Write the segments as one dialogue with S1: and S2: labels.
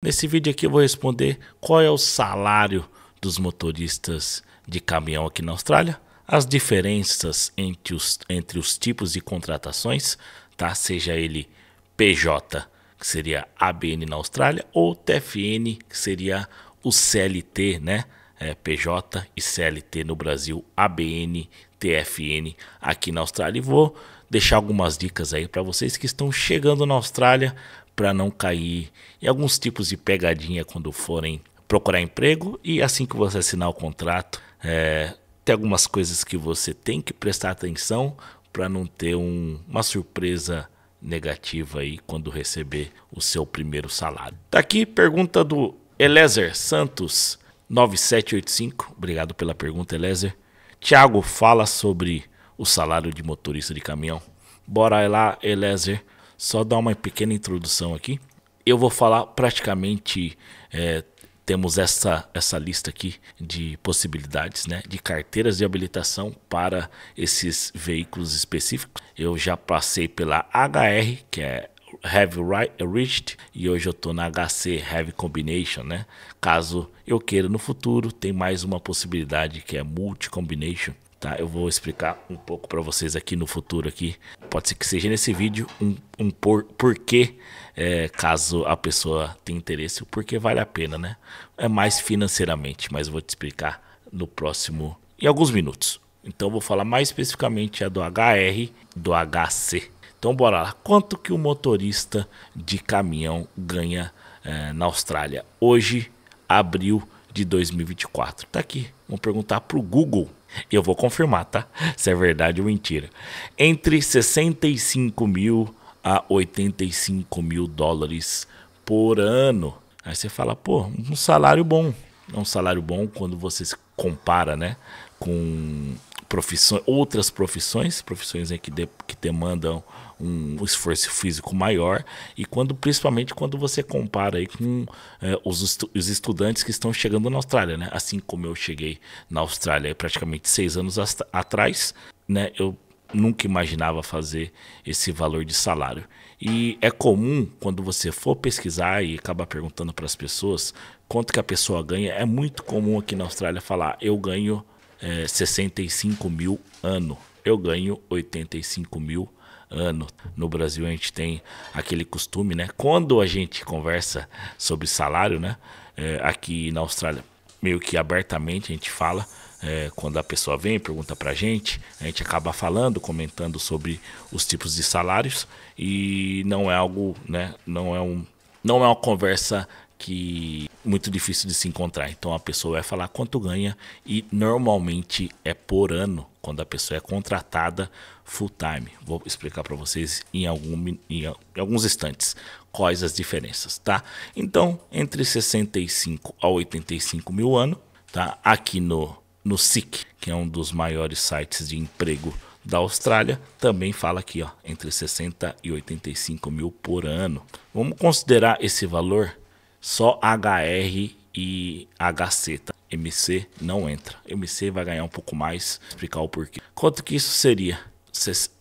S1: Nesse vídeo aqui eu vou responder qual é o salário dos motoristas de caminhão aqui na Austrália, as diferenças entre os, entre os tipos de contratações, tá? seja ele PJ, que seria ABN na Austrália, ou TFN, que seria o CLT, né? É, PJ e CLT no Brasil, ABN, TFN aqui na Austrália. E vou deixar algumas dicas aí para vocês que estão chegando na Austrália para não cair em alguns tipos de pegadinha quando forem procurar emprego e assim que você assinar o contrato, é, tem algumas coisas que você tem que prestar atenção para não ter um, uma surpresa negativa aí quando receber o seu primeiro salário. Tá aqui pergunta do Elezer Santos 9785. Obrigado pela pergunta, Elezer. Tiago fala sobre o salário de motorista de caminhão. Bora lá, Elezer só dar uma pequena introdução aqui. Eu vou falar praticamente. É, temos essa, essa lista aqui de possibilidades, né, de carteiras de habilitação para esses veículos específicos. Eu já passei pela HR, que é Heavy Rigid e hoje eu estou na HC Heavy Combination, né? Caso eu queira no futuro, tem mais uma possibilidade que é Multi Combination, tá? Eu vou explicar um pouco para vocês aqui no futuro aqui. Pode ser que seja nesse vídeo um, um por, porquê, é, caso a pessoa tenha interesse, o porquê vale a pena, né? É mais financeiramente, mas eu vou te explicar no próximo, em alguns minutos. Então vou falar mais especificamente a do HR, do HC. Então bora lá. Quanto que o motorista de caminhão ganha é, na Austrália hoje, abril de 2024? Tá aqui. Vamos perguntar pro Google eu vou confirmar, tá? Se é verdade ou mentira. Entre 65 mil a 85 mil dólares por ano. Aí você fala, pô, um salário bom. É um salário bom quando você se compara, né? Com profissões, outras profissões, profissões que, de, que demandam um esforço físico maior e quando principalmente quando você compara aí com eh, os, estu os estudantes que estão chegando na Austrália, né? Assim como eu cheguei na Austrália praticamente seis anos atrás, né? Eu nunca imaginava fazer esse valor de salário. E é comum quando você for pesquisar e acabar perguntando para as pessoas quanto que a pessoa ganha, é muito comum aqui na Austrália falar eu ganho é, 65 mil ano. Eu ganho 85 mil ano. No Brasil a gente tem aquele costume, né? Quando a gente conversa sobre salário, né? É, aqui na Austrália, meio que abertamente a gente fala. É, quando a pessoa vem pergunta pra gente, a gente acaba falando, comentando sobre os tipos de salários e não é algo, né? Não é um, não é uma conversa que muito difícil de se encontrar. Então a pessoa vai falar quanto ganha e normalmente é por ano quando a pessoa é contratada full time. Vou explicar para vocês em, algum, em alguns instantes quais as diferenças, tá? Então entre 65 a 85 mil ano, tá? Aqui no no SIC, que é um dos maiores sites de emprego da Austrália também fala aqui, ó, entre 60 e 85 mil por ano. Vamos considerar esse valor só HR e HC, tá? MC não entra. MC vai ganhar um pouco mais, explicar o porquê. Quanto que isso seria?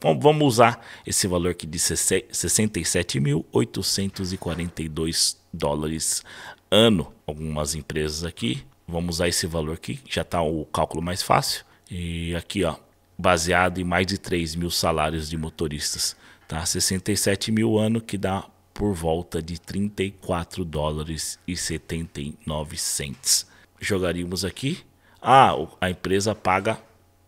S1: Vamos usar esse valor aqui de 67.842 dólares ano. Algumas empresas aqui, vamos usar esse valor aqui, já está o cálculo mais fácil. E aqui, ó, baseado em mais de 3 mil salários de motoristas, tá? 67 mil ano que dá por volta de 34 dólares e 79 cents. Jogaríamos aqui. Ah, a empresa paga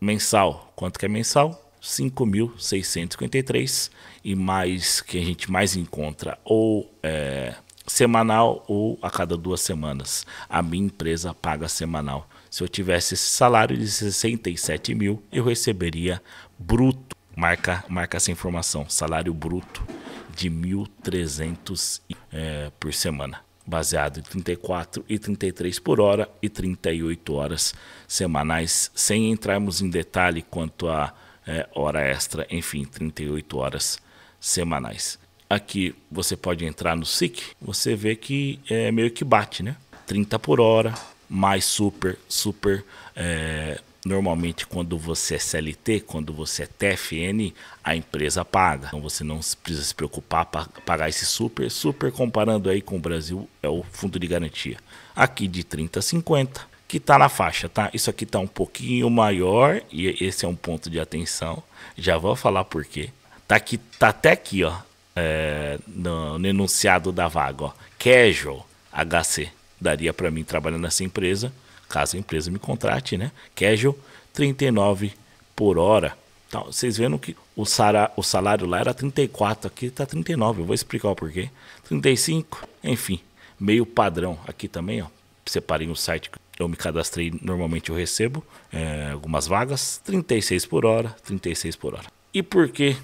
S1: mensal. Quanto que é mensal? 5.653 e mais que a gente mais encontra ou é, semanal ou a cada duas semanas. A minha empresa paga semanal. Se eu tivesse esse salário de 67 mil, eu receberia bruto. Marca, marca essa informação, salário bruto de 1.300 é, por semana, baseado em 34 e 33 por hora e 38 horas semanais, sem entrarmos em detalhe quanto a é, hora extra, enfim, 38 horas semanais. Aqui você pode entrar no SIC, você vê que é meio que bate, né? 30 por hora, mais super, super é, Normalmente, quando você é CLT, quando você é TFN, a empresa paga. Então você não precisa se preocupar para pagar esse super. Super comparando aí com o Brasil, é o fundo de garantia. Aqui de 30 a 50, que está na faixa, tá? Isso aqui está um pouquinho maior e esse é um ponto de atenção. Já vou falar por quê. Tá, tá até aqui, ó, é, no, no enunciado da vaga, ó. Casual HC. Daria para mim trabalhar nessa empresa caso a empresa me contrate, né? Casual, 39 por hora. Então, vocês vendo que o, sara, o salário lá era 34, aqui tá 39, eu vou explicar o porquê. 35, enfim, meio padrão. Aqui também, ó, separei o site que eu me cadastrei, normalmente eu recebo é, algumas vagas, 36 por hora, 36 por hora. E por que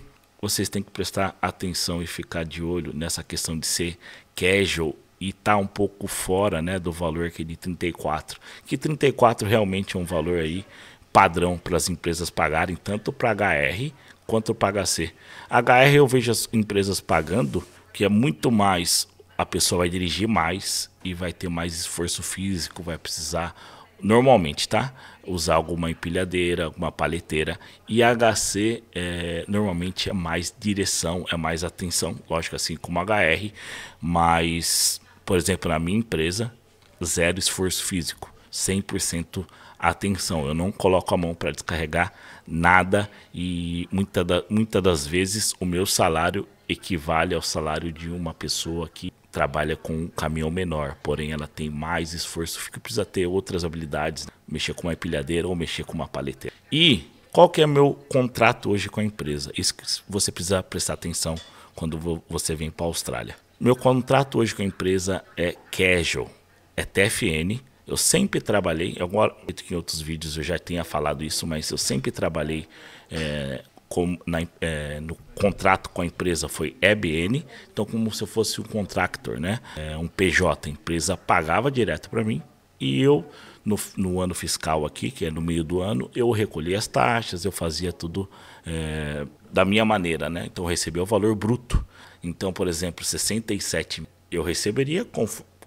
S1: vocês têm que prestar atenção e ficar de olho nessa questão de ser casual e tá um pouco fora né, do valor aqui de 34, que 34 realmente é um valor aí padrão para as empresas pagarem, tanto para HR quanto para HC. HR eu vejo as empresas pagando, que é muito mais, a pessoa vai dirigir mais e vai ter mais esforço físico, vai precisar normalmente, tá? Usar alguma empilhadeira, alguma paleteira. E HC é, normalmente é mais direção, é mais atenção, lógico, assim como HR, mas por exemplo, na minha empresa, zero esforço físico, 100% atenção. Eu não coloco a mão para descarregar nada e muitas da, muita das vezes o meu salário equivale ao salário de uma pessoa que trabalha com um caminhão menor, porém ela tem mais esforço, porque precisa ter outras habilidades, né? mexer com uma empilhadeira ou mexer com uma paleteira. E qual que é meu contrato hoje com a empresa? Isso que você precisa prestar atenção quando você vem para a Austrália. Meu contrato hoje com a empresa é casual, é TFN. Eu sempre trabalhei, agora em outros vídeos eu já tinha falado isso, mas eu sempre trabalhei é, com, na, é, no contrato com a empresa foi EBN, então como se eu fosse um contractor, né? É, um PJ, a empresa pagava direto para mim e eu no, no, ano fiscal aqui, que é no meio do ano, eu recolhia as taxas, eu fazia tudo é, da minha maneira, né? Então eu recebia o valor bruto. Então, por exemplo, 67 eu receberia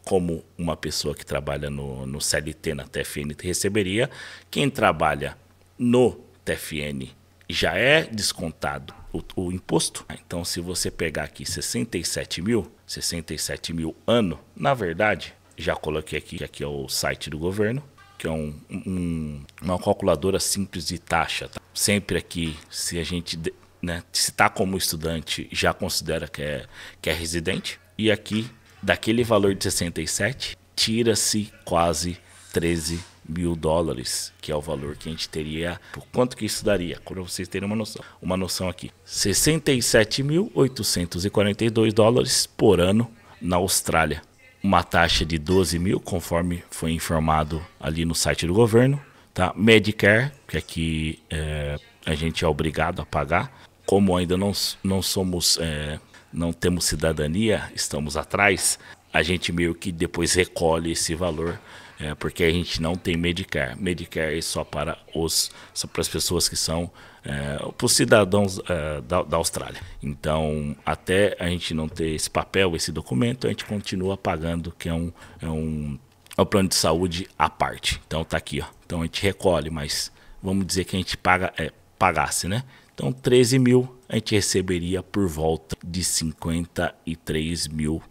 S1: como uma pessoa que trabalha no, no CLT, na TFN, receberia. Quem trabalha no TFN já é descontado o, o, imposto. Então, se você pegar aqui 67 mil, 67 mil ano, na verdade, já coloquei aqui, que aqui é o site do governo, que é um, um, uma calculadora simples de taxa. Tá? Sempre aqui, se a gente né? Se está como estudante, já considera que é, que é residente. E aqui, daquele valor de 67, tira-se quase 13 mil dólares, que é o valor que a gente teria, por quanto que isso daria, para vocês terem uma noção, uma noção aqui. 67.842 dólares por ano na Austrália. Uma taxa de 12 mil, conforme foi informado ali no site do governo. Tá? Medicare, que aqui é, a gente é obrigado a pagar, como ainda não, não somos, é, não temos cidadania, estamos atrás, a gente meio que depois recolhe esse valor, é, porque a gente não tem Medicare. Medicare é só para, os, só para as pessoas que são, é, para os cidadãos é, da, da Austrália. Então, até a gente não ter esse papel, esse documento, a gente continua pagando, que é um, é um, é um plano de saúde à parte. Então, está aqui, ó. Então, a gente recolhe, mas vamos dizer que a gente paga, é, pagasse, né? Então, 13 mil a gente receberia por volta de 53 mil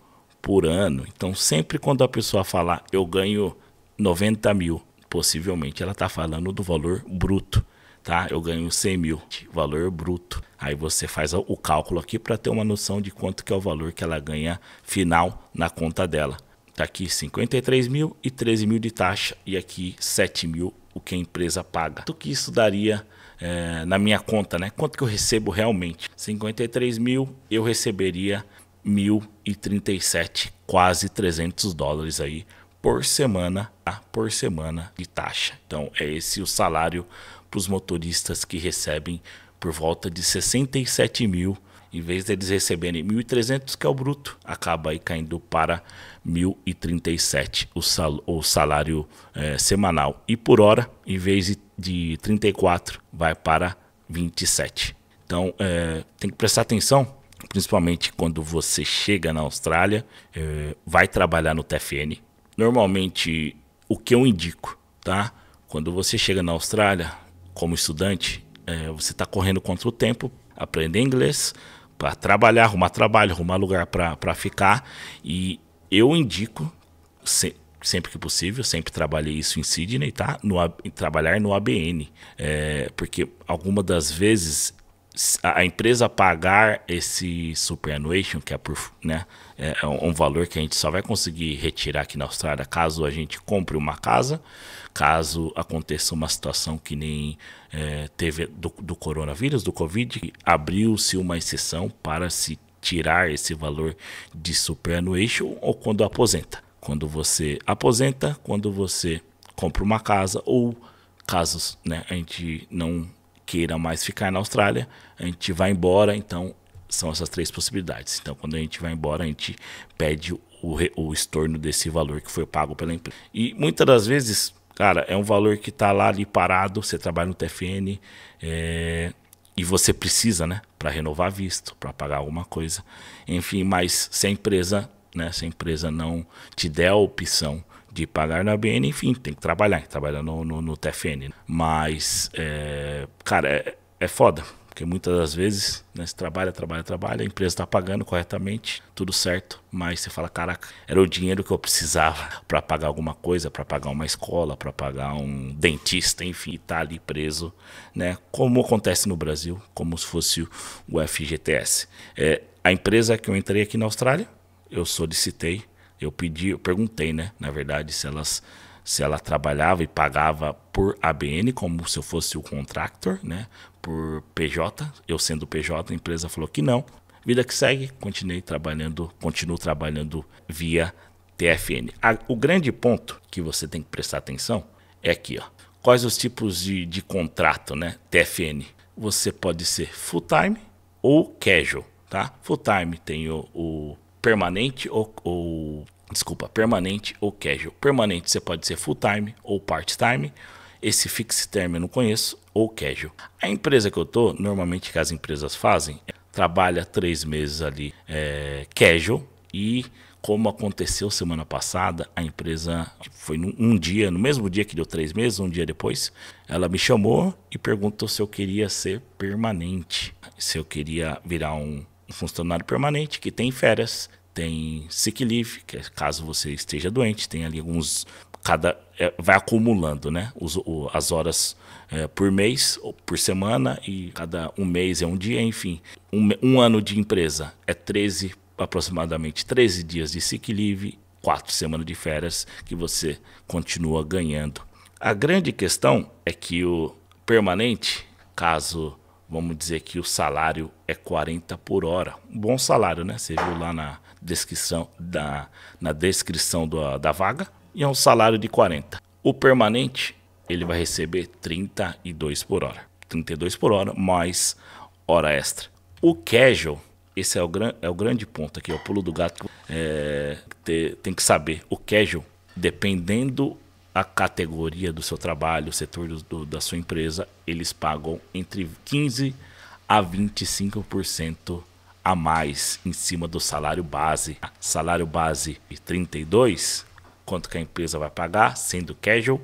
S1: por ano. Então, sempre quando a pessoa falar eu ganho 90 mil, possivelmente ela está falando do valor bruto, tá? Eu ganho 100 mil, valor bruto. Aí você faz o cálculo aqui para ter uma noção de quanto que é o valor que ela ganha final na conta dela. Está aqui 53 mil e 13 mil de taxa e aqui 7 mil o que a empresa paga. Tudo que isso daria é, na minha conta, né? Quanto que eu recebo realmente? 53 mil, eu receberia 1.037, quase 300 dólares aí por semana, a tá? por semana de taxa. Então é esse o salário para os motoristas que recebem por volta de 67 mil em vez deles receberem 1.300, que é o bruto, acaba aí caindo para 1.037 o, sal, o salário é, semanal. E por hora, em vez de de 34 vai para 27. Então é, tem que prestar atenção, principalmente quando você chega na Austrália, é, vai trabalhar no TFN. Normalmente, o que eu indico, tá? Quando você chega na Austrália como estudante, é, você está correndo contra o tempo, aprender inglês para trabalhar, arrumar trabalho, arrumar lugar para ficar. E eu indico se, sempre que possível, sempre trabalhei isso em Sydney, tá? No, trabalhar no ABN, é, porque algumas das vezes a empresa pagar esse superannuation, que é, por, né, é, é um valor que a gente só vai conseguir retirar aqui na Austrália caso a gente compre uma casa, caso aconteça uma situação que nem é, teve do, do, coronavírus, do Covid, abriu-se uma exceção para se tirar esse valor de superannuation ou quando aposenta quando você aposenta, quando você compra uma casa ou casos, né, a gente não queira mais ficar na Austrália, a gente vai embora, então são essas três possibilidades. Então, quando a gente vai embora, a gente pede o, re, o estorno desse valor que foi pago pela empresa. E muitas das vezes, cara, é um valor que está lá ali parado, você trabalha no TFN é, eh, e você precisa, né, para renovar visto, para pagar alguma coisa. Enfim, mas se a empresa né, se a empresa não te der a opção de pagar na BN, enfim, tem que trabalhar, trabalhar no, no, no TFN. Né? Mas, é, cara, é, é foda. Porque muitas das vezes né, você trabalha, trabalha, trabalha, a empresa está pagando corretamente, tudo certo, mas você fala: caraca, era o dinheiro que eu precisava para pagar alguma coisa, para pagar uma escola, para pagar um dentista, enfim, tá ali preso, né? Como acontece no Brasil, como se fosse o FGTS. É, a empresa que eu entrei aqui na Austrália eu solicitei, eu pedi, eu perguntei, né, na verdade, se elas se ela trabalhava e pagava por ABN, como se eu fosse o contractor, né? Por PJ, eu sendo PJ, a empresa falou que não. Vida que segue, continuei trabalhando, continuo trabalhando via TFN. A, o grande ponto que você tem que prestar atenção é aqui, ó. Quais os tipos de, de contrato, né? TFN. Você pode ser full-time ou casual, tá? Full-time tem o, o permanente ou, ou desculpa, permanente ou casual. Permanente você pode ser full time ou part time. Esse fixed term eu não conheço ou casual. A empresa que eu tô, normalmente que as empresas fazem, é, trabalha três meses ali é, casual e como aconteceu semana passada, a empresa foi num, um dia, no mesmo dia que deu três meses, um dia depois, ela me chamou e perguntou se eu queria ser permanente, se eu queria virar um funcionário permanente que tem férias, tem sick leave, que é caso você esteja doente, tem ali alguns cada é, vai acumulando, né? Os, o, as horas é, por mês, por semana e cada um mês é um dia, enfim. Um, um ano de empresa é 13 aproximadamente 13 dias de sick leave, quatro semanas de férias que você continua ganhando. A grande questão é que o permanente, caso vamos dizer que o salário é 40 por hora. Um bom salário, né? Você viu lá na descrição, da, na descrição do, da vaga, e é um salário de 40. O permanente, ele vai receber 32 por hora. 32 por hora, mais hora extra. O casual, esse é o, gran, é o grande ponto aqui, é o pulo do gato. É, tem que saber, o casual, dependendo a categoria do seu trabalho, o setor do, do, da sua empresa, eles pagam entre 15 a 25% a mais em cima do salário base. Salário base de 32, quanto que a empresa vai pagar, sendo casual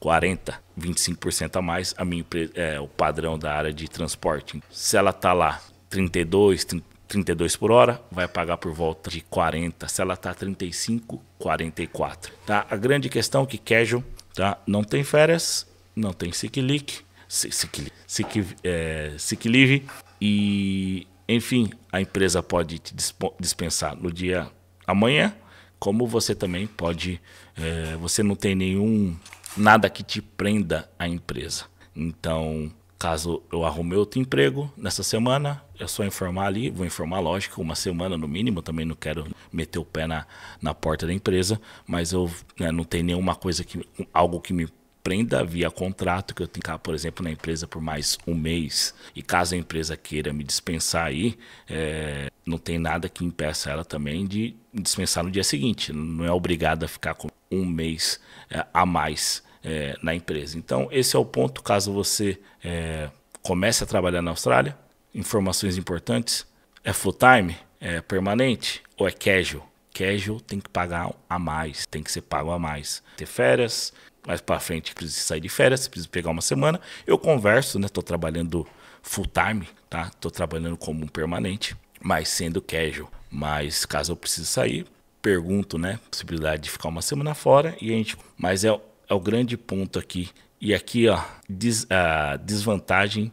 S1: 40, 25% a mais a minha empresa, é o padrão da área de transporte. Se ela tá lá 32, 32 por hora, vai pagar por volta de 40. Se ela tá 35, 44. Tá? A grande questão é que casual tá? não tem férias, não tem sick leave sick, sick, é, sick leave e, enfim, a empresa pode te dispensar no dia amanhã, como você também pode, é, você não tem nenhum, nada que te prenda a empresa. Então, Caso eu arrume outro emprego nessa semana, é só informar ali, vou informar, lógico, uma semana no mínimo, também não quero meter o pé na, na porta da empresa, mas eu né, não tenho nenhuma coisa que. algo que me prenda via contrato que eu tenho que ah, por exemplo, na empresa por mais um mês. E caso a empresa queira me dispensar aí, é, não tem nada que impeça ela também de dispensar no dia seguinte. Não é obrigada a ficar com um mês é, a mais é, na empresa. Então, esse é o ponto, caso você é, comece a trabalhar na Austrália. Informações importantes: é full time? É permanente? Ou é casual? Casual tem que pagar a mais, tem que ser pago a mais. Ter férias, mais para frente precisa sair de férias, precisa pegar uma semana. Eu converso, né? Estou trabalhando full time, tá? Estou trabalhando como um permanente, mas sendo casual. Mas caso eu precise sair, pergunto, né? Possibilidade de ficar uma semana fora e a gente. Mas é é o grande ponto aqui. E aqui, ó, des, a desvantagem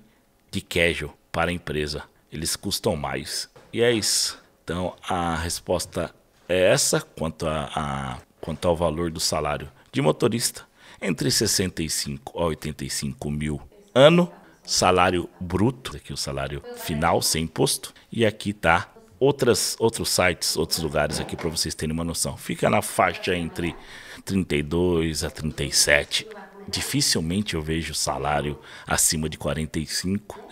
S1: de casual para a empresa. Eles custam mais. E é isso. Então, a resposta é essa quanto, a, a quanto ao valor do salário de motorista. Entre 65 a 85 mil ano, salário bruto, aqui é o salário final sem imposto. E aqui está outras, outros sites, outros lugares aqui para vocês terem uma noção. Fica na faixa entre 32 a 37. Dificilmente eu vejo salário acima de 45. É,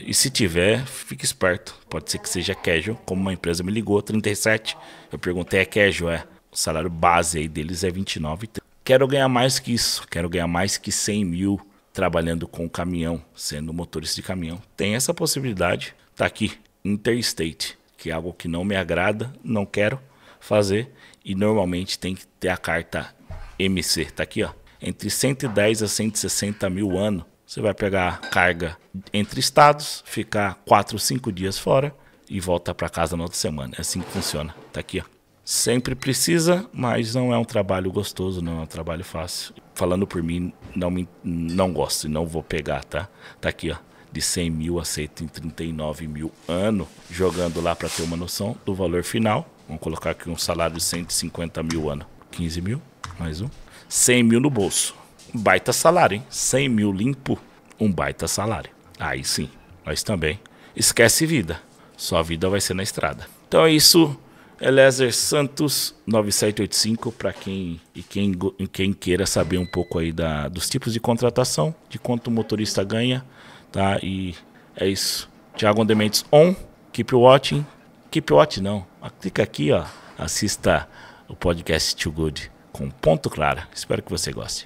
S1: eh, e se tiver, fique esperto. Pode ser que seja casual. Como uma empresa me ligou, 37. Eu perguntei, é casual? É. O salário base aí deles é 29. Quero ganhar mais que isso. Quero ganhar mais que 100 mil trabalhando com caminhão, sendo motorista de caminhão. Tem essa possibilidade. Tá aqui, Interstate que é algo que não me agrada, não quero fazer e normalmente tem que ter a carta MC, tá aqui ó, entre 110 a 160 mil ano, você vai pegar carga entre estados, ficar 4, 5 dias fora e volta para casa na outra semana, é assim que funciona, tá aqui ó. Sempre precisa, mas não é um trabalho gostoso, não é um trabalho fácil. Falando por mim, não, me, não gosto e não vou pegar, tá? Tá aqui, ó de 100 mil a 139 mil ano, jogando lá para ter uma noção do valor final. Vamos colocar aqui um salário de 150 mil ano, 15 mil, mais um, 100 mil no bolso. Um baita salário, hein? 100 mil limpo, um baita salário. Aí sim, mas também esquece vida, sua vida vai ser na estrada. Então é isso, Eliezer Santos 9785 para quem e quem, quem queira saber um pouco aí da, dos tipos de contratação, de quanto o motorista ganha, Tá? E é isso. Thiago Dementes on, keep watching. Keep watching não. Ah, clica aqui, ó. Assista o podcast Too Good com ponto claro. Espero que você goste.